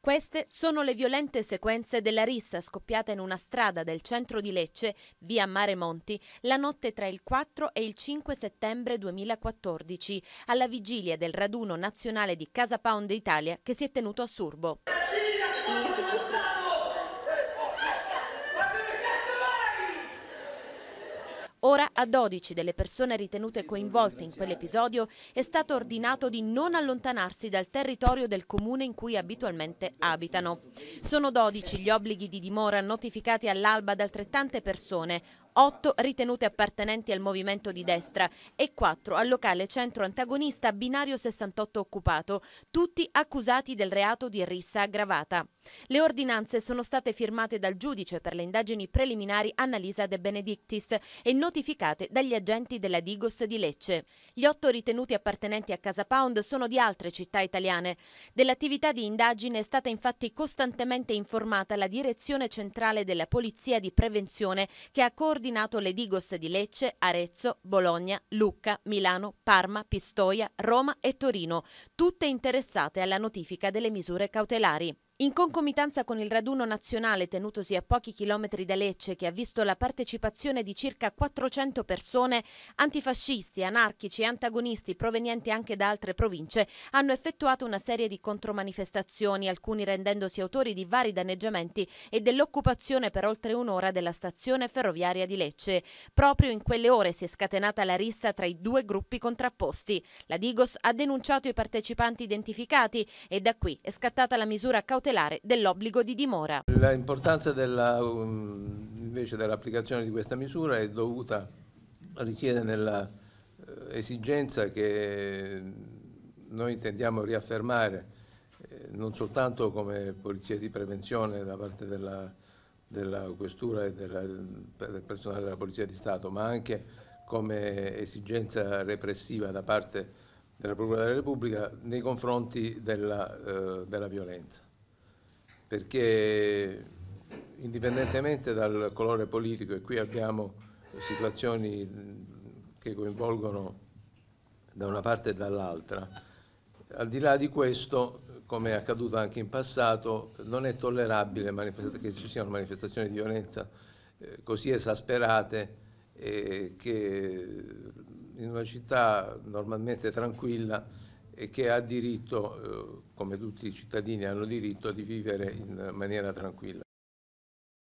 Queste sono le violente sequenze della rissa scoppiata in una strada del centro di Lecce, via Mare Monti, la notte tra il 4 e il 5 settembre 2014, alla vigilia del raduno nazionale di Casa Pound Italia che si è tenuto a Surbo. Ora a 12 delle persone ritenute coinvolte in quell'episodio è stato ordinato di non allontanarsi dal territorio del comune in cui abitualmente abitano. Sono 12 gli obblighi di dimora notificati all'alba da altrettante persone, 8 ritenute appartenenti al movimento di destra e 4 al locale centro antagonista binario 68 occupato, tutti accusati del reato di rissa aggravata. Le ordinanze sono state firmate dal giudice per le indagini preliminari Annalisa De Benedictis e notificate dagli agenti della Digos di Lecce. Gli otto ritenuti appartenenti a Casa Pound sono di altre città italiane. Dell'attività di indagine è stata infatti costantemente informata la Direzione Centrale della Polizia di Prevenzione che ha coordinato coordinato le Digos di Lecce, Arezzo, Bologna, Lucca, Milano, Parma, Pistoia, Roma e Torino, tutte interessate alla notifica delle misure cautelari. In concomitanza con il raduno nazionale tenutosi a pochi chilometri da Lecce, che ha visto la partecipazione di circa 400 persone, antifascisti, anarchici e antagonisti provenienti anche da altre province hanno effettuato una serie di contromanifestazioni, alcuni rendendosi autori di vari danneggiamenti e dell'occupazione per oltre un'ora della stazione ferroviaria di Lecce. Proprio in quelle ore si è scatenata la rissa tra i due gruppi contrapposti. La Digos ha denunciato i partecipanti identificati e da qui è scattata la misura cautelare tutelare dell'obbligo di dimora. L'importanza um, dell'applicazione di questa misura è dovuta, risiede nell'esigenza eh, che noi intendiamo riaffermare eh, non soltanto come polizia di prevenzione da parte della, della questura e della, del personale della Polizia di Stato, ma anche come esigenza repressiva da parte della Procura della Repubblica nei confronti della, eh, della violenza perché indipendentemente dal colore politico, e qui abbiamo situazioni che coinvolgono da una parte e dall'altra, al di là di questo, come è accaduto anche in passato, non è tollerabile che ci siano manifestazioni di violenza eh, così esasperate eh, che in una città normalmente tranquilla e che ha diritto, eh, come tutti i cittadini hanno diritto, di vivere in maniera tranquilla.